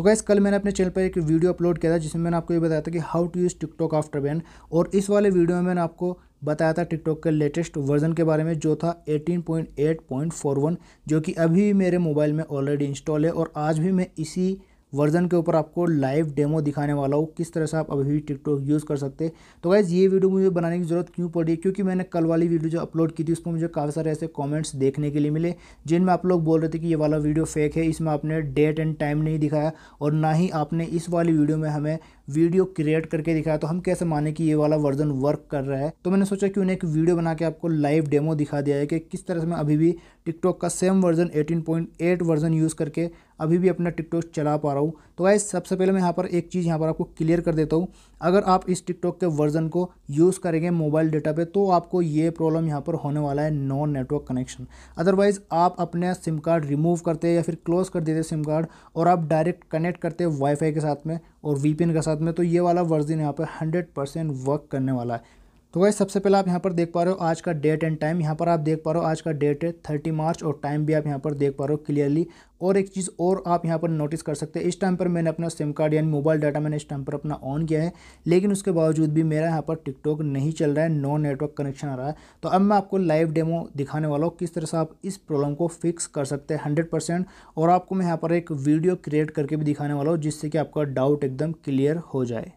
तो गैस कल मैंने अपने चैनल पर एक वीडियो अपलोड किया था जिसमें मैंने आपको ये बताया था कि how to use TikTok after ban और इस वाले वीडियो में मैंने आपको बताया था टिकटॉक के लेटेस्ट वर्जन के बारे में जो था 18.8.41 जो कि अभी मेरे मोबाइल में ऑलरेडी इंस्टॉल है और आज भी मैं इसी वर्जन के ऊपर आपको लाइव डेमो दिखाने वाला हूँ किस तरह से आप अभी भी टिकटॉक यूज़ कर सकते तो गाइज़ ये वीडियो मुझे बनाने की ज़रूरत क्यों पड़ी क्योंकि मैंने कल वाली वीडियो जो अपलोड की थी उसमें मुझे काफ़ी सारे ऐसे कॉमेंट्स देखने के लिए मिले जिनमें आप लोग बोल रहे थे कि ये वाला वीडियो फेक है इसमें आपने डेट एंड टाइम नहीं दिखाया और ना ही आपने इस वाली वीडियो में हमें वीडियो क्रिएट करके दिखाया तो हम कैसे माने कि ये वाला वर्जन वर्क कर रहा है तो मैंने सोचा कि उन्हें एक वीडियो बना के आपको लाइव डेमो दिखा दिया है कि किस तरह से मैं अभी भी टिकटॉक का सेम वर्जन 18.8 वर्जन यूज़ करके अभी भी अपना टिकटॉक चला पा रहा हूँ तो गाइज सबसे पहले मैं यहाँ पर एक चीज़ यहाँ पर आपको क्लियर कर देता हूँ अगर आप इस टिकटॉक के वर्जन को यूज़ करेंगे मोबाइल डेटा पे तो आपको ये प्रॉब्लम यहाँ पर होने वाला है नो नेटवर्क कनेक्शन अदरवाइज़ आप अपने सिम कार्ड रिमूव करते या फिर क्लोज कर देते सिम कार्ड और आप डायरेक्ट कनेक्ट करते वाईफाई के साथ में और वीपिन के साथ में तो ये वाला वर्जन यहाँ पर हंड्रेड परसेंट वर्क करने वाला है तो वही सबसे पहले आप यहाँ पर देख पा रहे हो आज का डेट एंड टाइम यहाँ पर आप देख पा रहे हो आज का डेट है थर्टी मार्च और टाइम भी आप यहाँ पर देख पा रहे हो क्लियरली और एक चीज़ और आप यहाँ पर नोटिस कर सकते हैं इस टाइम पर मैंने अपना सिम कार्ड यानी मोबाइल डाटा मैंने इस टाइम पर अपना ऑन किया है लेकिन उसके बावजूद भी मेरा यहाँ पर टिकटॉक नहीं चल रहा है नो नेटवर्क कनेक्शन आ रहा है तो अब मैं आपको लाइव डेमो दिखाने वाला हूँ किस तरह से आप इस प्रॉब्लम को फिक्स कर सकते हैं हंड्रेड और आपको मैं यहाँ पर एक वीडियो क्रिएट करके भी दिखाने वाला हूँ जिससे कि आपका डाउट एकदम क्लियर हो जाए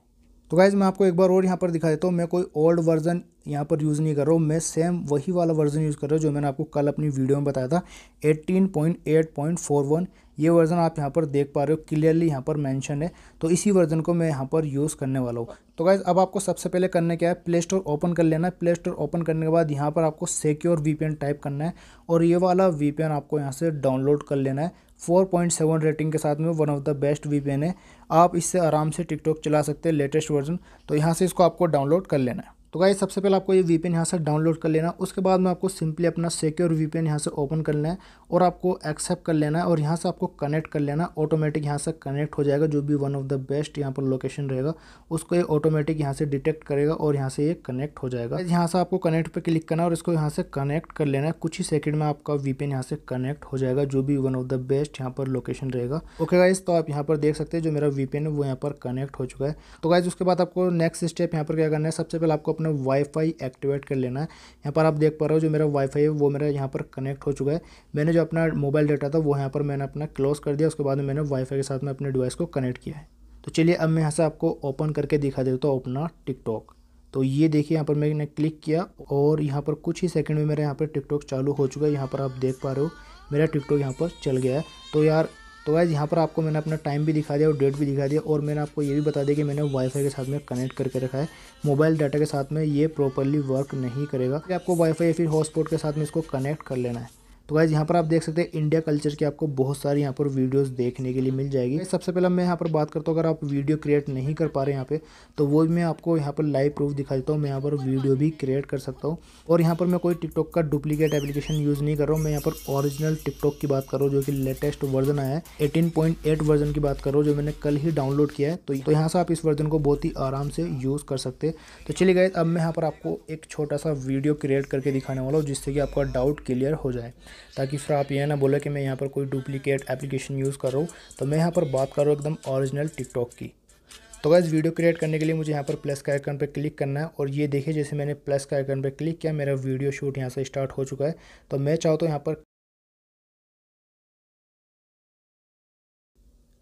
तो गाइज़ मैं आपको एक बार और यहाँ पर दिखा देता हूँ मैं कोई ओल्ड वर्जन यहाँ पर यूज़ नहीं कर रहा हूँ मैं सेम वही वाला वर्जन यूज़ कर रहा हूँ जो मैंने आपको कल अपनी वीडियो में बताया था 18.8.41 ये वर्ज़न आप यहाँ पर देख पा रहे हो क्लियरली यहाँ पर मेंशन है तो इसी वर्ज़न को मैं यहाँ पर यूज़ करने वाला हूँ तो गाइज़ अब आपको सबसे पहले करने क्या है प्ले स्टोर ओपन कर लेना है प्ले स्टोर ओपन करने के बाद यहाँ पर आपको सिक्योर वी टाइप करना है और ये वाला वी आपको यहाँ से डाउनलोड कर लेना है फोर पॉइंट सेवन रेटिंग के साथ में one of the best Vi है आप इससे आराम से टिकटॉक चला सकते हैं लेटेस्ट वर्जन तो यहाँ से इसको आपको डाउनलोड कर लेना है तो गाइस सबसे पहले आपको ये वीपीएन यहाँ से डाउनलोड कर लेना उसके बाद में आपको सिंपली अपना सिक्योर वीपेन यहाँ से ओपन कर लेना है और आपको एक्सेप्ट कर लेना है और यहाँ से आपको कनेक्ट कर लेना ऑटोमेटिक यहाँ से कनेक्ट हो जाएगा जो भी वन ऑफ द बेस्ट यहाँ पर लोकेशन रहेगा उसको ये ऑटोमेटिक यहाँ से डिटेक्ट करेगा और यहाँ से ये कनेक्ट हो जाएगा यहाँ से आपको कनेक्ट पर क्लिक करना और इसको यहाँ से कनेक्ट कर लेना है कुछ ही सेकेंड में आपका वीपेन यहाँ से कनेक्ट हो जाएगा जो भी वन ऑफ द बेस्ट यहाँ पर लोकेशन रहेगा ओके गाइज तो आप यहाँ पर देख सकते हैं जो मेरा वीपेन है वो यहाँ पर कनेक्ट हो चुका है तो गाइज उसके बाद आपको नेक्स्ट स्टेप यहाँ पर क्या करना है सबसे पहले आपको अपने वाईफाई एक्टिवेट कर लेना है यहाँ पर आप देख पा रहे हो जो मेरा वाईफाई है वो मेरा यहाँ पर कनेक्ट हो चुका है मैंने जो अपना मोबाइल डेटा था वो यहाँ पर मैंने अपना क्लोज कर दिया उसके बाद मैंने वाईफाई के साथ में अपने डिवाइस को कनेक्ट किया है तो चलिए अब मैं यहाँ से आपको ओपन करके दिखा देता हूँ अपना टिकटॉक तो ये देखिए यहाँ पर मैंने क्लिक किया और यहाँ पर कुछ ही सेकंड में मेरा यहाँ पर टिकटॉक चालू हो चुका है यहाँ पर आप देख पा रहे हो मेरा टिकटॉक यहाँ पर चल गया है तो यार तो वैज यहाँ पर आपको मैंने अपना टाइम भी दिखा दिया और डेट भी दिखा दिया और मैंने आपको ये भी बता दिया कि मैंने वाईफाई के साथ में कनेक्ट करके रखा है मोबाइल डाटा के साथ में ये प्रॉपरली वर्क नहीं करेगा कि आपको वाईफाई या फिर हॉटस्पॉट के साथ में इसको कनेक्ट कर लेना है तो गाइज़ यहाँ पर आप देख सकते हैं इंडिया कल्चर की आपको बहुत सारी यहाँ पर वीडियोस देखने के लिए मिल जाएगी सबसे पहले मैं यहाँ पर बात करता हूँ अगर आप वीडियो क्रिएट नहीं कर पा रहे यहाँ पे तो वो मैं आपको यहाँ पर लाइव प्रूफ दिखा देता हूँ मैं यहाँ पर वीडियो भी क्रिएट कर सकता हूँ और यहाँ पर मैं कोई टिकटॉक का डुप्लीकेट एप्लीकेशन यूज़ नहीं कर रहा हूँ मैं यहाँ पर ऑरिजिनल टिकटॉक की बात कर रहा हूँ जो कि लेटेस्ट वर्जन आया है एटीन वर्जन की बात कर रहा हूँ जो मैंने कल ही डाउनलोड किया है तो, तो यहाँ से आप इस वर्जन को बहुत ही आराम से यूज़ कर सकते हैं तो चलिए गए अब मैं यहाँ पर आपको एक छोटा सा वीडियो क्रिएट करके दिखाने वाला हूँ जिससे कि आपका डाउट क्लियर हो जाए ताकि फिर आप यह ना बोले कि मैं यहाँ पर कोई डुप्लीकेट एप्लीकेशन यूज़ कर रहा हूँ तो मैं यहाँ पर बात कर रहा हूँ एकदम ऑरिजिनल टिकटॉक की तो वैसे वीडियो क्रिएट करने के लिए मुझे यहाँ पर प्लस का आइकन पर क्लिक करना है और ये देखिए जैसे मैंने प्लस का आइकन पर क्लिक किया मेरा वीडियो शूट यहाँ से स्टार्ट हो चुका है तो मैं चाहूँ तो यहाँ पर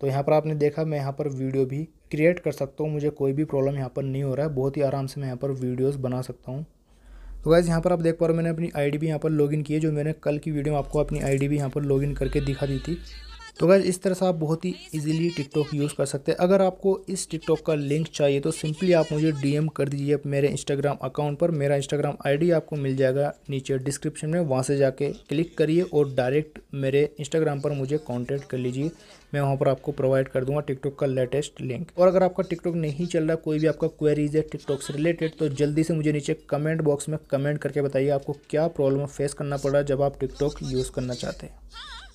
तो यहाँ पर आपने देखा मैं यहाँ पर वीडियो भी क्रिएट कर सकता हूँ मुझे कोई भी प्रॉब्लम यहाँ पर नहीं हो रहा है बहुत ही आराम से मैं यहाँ पर वीडियोस बना सकता हूँ तो गाइज़ यहाँ पर आप देख पा रहे हो मैंने अपनी आई डी भी यहाँ पर लॉगिन की है जो मैंने कल की वीडियो में आपको अपनी आई डी भी यहाँ पर लॉगिन करके दिखा दी थी तो गैज़ इस तरह से आप बहुत ही इजीली टिकटॉक यूज़ कर सकते हैं अगर आपको इस टिकटॉक का लिंक चाहिए तो सिंपली आप मुझे डीएम कर दीजिए मेरे इंस्टाग्राम अकाउंट पर मेरा इंस्टाग्राम आईडी आपको मिल जाएगा नीचे डिस्क्रिप्शन में वहाँ से जाके क्लिक करिए और डायरेक्ट मेरे इंस्टाग्राम पर मुझे कॉन्टैक्ट कर लीजिए मैं वहाँ पर आपको प्रोवाइड कर दूँगा टिकटॉक का लेटेस्ट लिंक और अगर आपका टिकटॉक नहीं चल रहा कोई भी आपका क्वेरीज है टिकटॉक से रिलेटेड तो जल्दी से मुझे नीचे कमेंट बॉक्स में कमेंट करके बताइए आपको क्या प्रॉब्लम फेस करना पड़ रहा है जब आप टिकटॉक यूज़ करना चाहते हैं